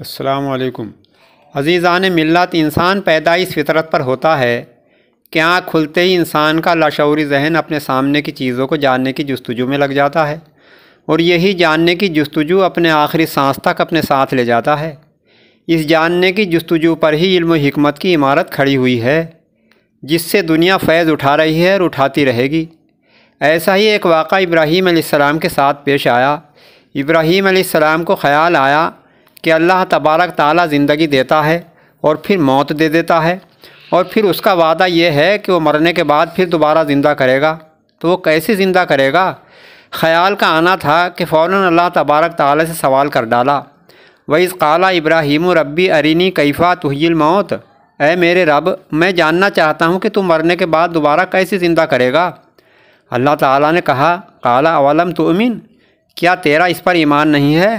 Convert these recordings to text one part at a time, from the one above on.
अस्सलाम अज़ीज़ान मिलत इंसान पैदाइश फितरत पर होता है कि आँख खुलते ही इंसान का लाशौरी जहन अपने सामने की चीज़ों को जानने की जस्तजू में लग जाता है और यही जानने की जस्तजू अपने आखिरी सांस तक अपने साथ ले जाता है इस जानने की जस्तजू पर ही इल्म हिकमत की इमारत खड़ी हुई है जिससे दुनिया फैज़ उठा रही है और उठाती रहेगी ऐसा ही एक वाक़ा इब्राहीम के साथ पेश आया इब्राहीम को ख़याल आया कि अल्लाह तबारक ताली ज़िंदगी देता है और फिर मौत दे देता है और फिर उसका वादा यह है कि वो मरने के बाद फिर दोबारा ज़िंदा करेगा तो वो कैसे ज़िंदा करेगा ख़याल का आना था कि फ़ौर अल्लाह तबारक ताली से सवाल कर डाला वही काला इब्राहिम रब्बी अरिनी कैफ़ा तुहिल मौत ए मेरे रब मैं जानना चाहता हूँ कि तू मरने के बाद दोबारा कैसे ज़िंदा करेगा अल्लाह ताला ने कहा काला अवलम तो क्या तेरा इस पर ईमान नहीं है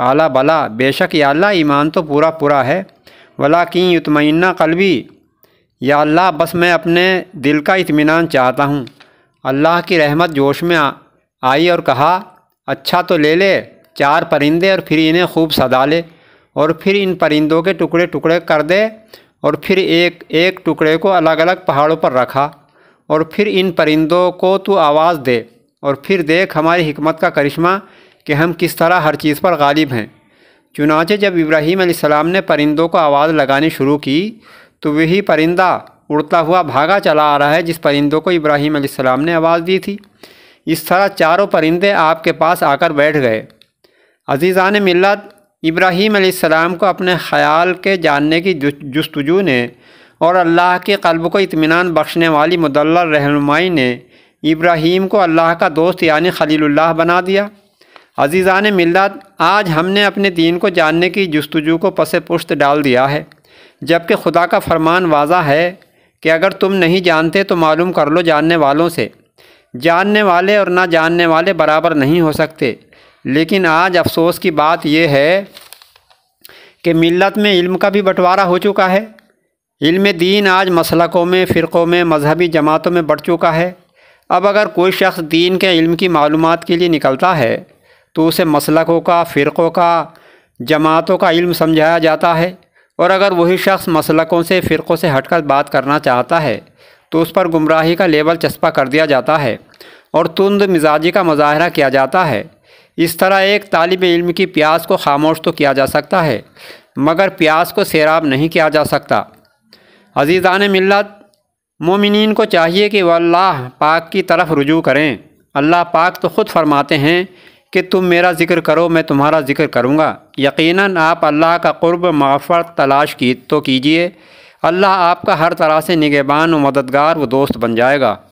आला बला बेशक या अल्लाह ईमान तो पूरा पूरा है वला कि युतमना कलबी या अल्लाह बस मैं अपने दिल का इत्मीनान चाहता हूँ अल्लाह की रहमत जोश में आई और कहा अच्छा तो ले ले चार परिंदे और फिर इन्हें खूब सदा ले और फिर इन परिंदों के टुकड़े टुकड़े कर दे और फिर एक एक टुकड़े को अलग अलग पहाड़ों पर रखा और फिर इन परिंदों को तू आवाज़ दे और फिर देख हमारी हिकमत का करिश्मा कि हम किस तरह हर चीज़ पर गालिब हैं चुनाचे जब इब्राहीम सलाम ने परिंदों को आवाज़ लगानी शुरू की तो वही परिंदा उड़ता हुआ भागा चला आ रहा है जिस परिंदों को इब्राहीम सलाम ने आवाज़ दी थी इस तरह चारों परिंदे आपके पास आकर बैठ गए अजीज़ान मिलत इब्राहीम सलाम को अपने ख्याल के जानने की जस्तजू ने और अल्लाह के कल्ब को इतमान बख्शने वाली मुदल रहनुमाई ने इब्राहीम को अल्लाह का दोस्त यानी खलील बना दिया ने मिल्ला आज हमने अपने दीन को जानने की जस्तजू को पसे पुश्त डाल दिया है जबकि खुदा का फरमान वाजा है कि अगर तुम नहीं जानते तो मालूम कर लो जानने वालों से जानने वाले और ना जानने वाले बराबर नहीं हो सकते लेकिन आज अफसोस की बात यह है कि मिलत में इल्म का भी बंटवारा हो चुका है इल्म दीन आज मसलकों में फ़िरक़ों में मजहबी जमातों में बढ़ चुका है अब अगर कोई शख्स दीन के इल्म की मालूम के लिए निकलता है तो उसे मसलकों का फ़िरक़ों का जमातों का इल्म समझाया जाता है और अगर वही शख्स मसलकों से फ़िरक़ों से हटकर बात करना चाहता है तो उस पर गुमराही का लेबल चस्पा कर दिया जाता है और तुंद मिजाजी का मुजाहरा किया जाता है इस तरह एक तालब इल्म की प्यास को खामोश तो किया जा सकता है मगर प्यास को सैराब नहीं किया जा सकता अजीज़ान मिलत मोमिन को चाहिए कि अल्लाह पाक की तरफ रुजू करें अल्लाह पाक तो ख़ुद फरमाते हैं कि तुम मेरा ज़िक्र करो मैं तुम्हारा ज़िक्र करूँगा यकीनन आप अल्लाह का क़ुरब माफ़रत तलाश की तो कीजिए अल्लाह आपका हर तरह से निगेबान व मददगार व दोस्त बन जाएगा